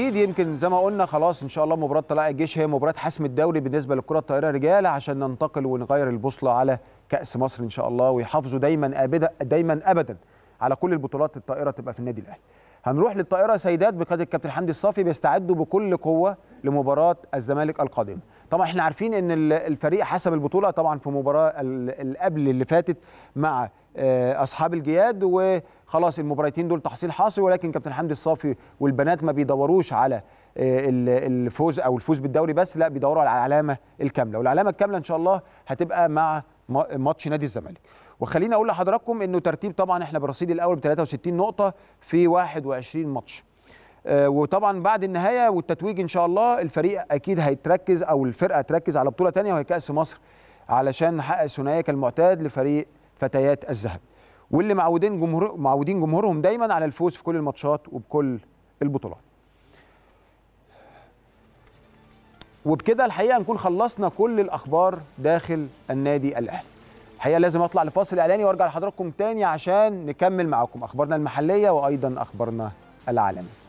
اكيد يمكن زي ما قلنا خلاص ان شاء الله مباراه طلائع الجيش هي مباراه حسم الدوري بالنسبه للكره الطائره رجال عشان ننتقل ونغير البوصله على كاس مصر ان شاء الله ويحافظوا دايما ابدا دايما ابدا على كل البطولات الطائره تبقى في النادي الاهلي هنروح للطائره سيدات بقياده الكابتن حمدي الصافي بيستعدوا بكل قوه لمباراه الزمالك القادمه طبعا احنا عارفين ان الفريق حسب البطوله طبعا في مباراه قبل اللي فاتت مع آه، اصحاب الجياد وخلاص المباراتين دول تحصيل حاصل ولكن كابتن حمدي الصافي والبنات ما بيدوروش على آه، الفوز او الفوز بالدوري بس لا بيدوروا على العلامه الكامله والعلامه الكامله ان شاء الله هتبقى مع ماتش نادي الزمالك وخليني اقول لحضراتكم انه ترتيب طبعا احنا بالرصيد الاول ب 63 نقطه في 21 ماتش آه، وطبعا بعد النهايه والتتويج ان شاء الله الفريق اكيد هيتركز او الفرقه هتركز على بطوله ثانيه وهي كاس مصر علشان نحقق ثنائيه كالمعتاد لفريق فتيات الذهب واللي معودين جمهور معودين جمهورهم دايما على الفوز في كل الماتشات وبكل البطولات وبكده الحقيقه نكون خلصنا كل الاخبار داخل النادي الاهلي الحقيقه لازم اطلع لفاصل اعلاني وارجع لحضراتكم تاني عشان نكمل معاكم اخبارنا المحليه وايضا اخبارنا العالميه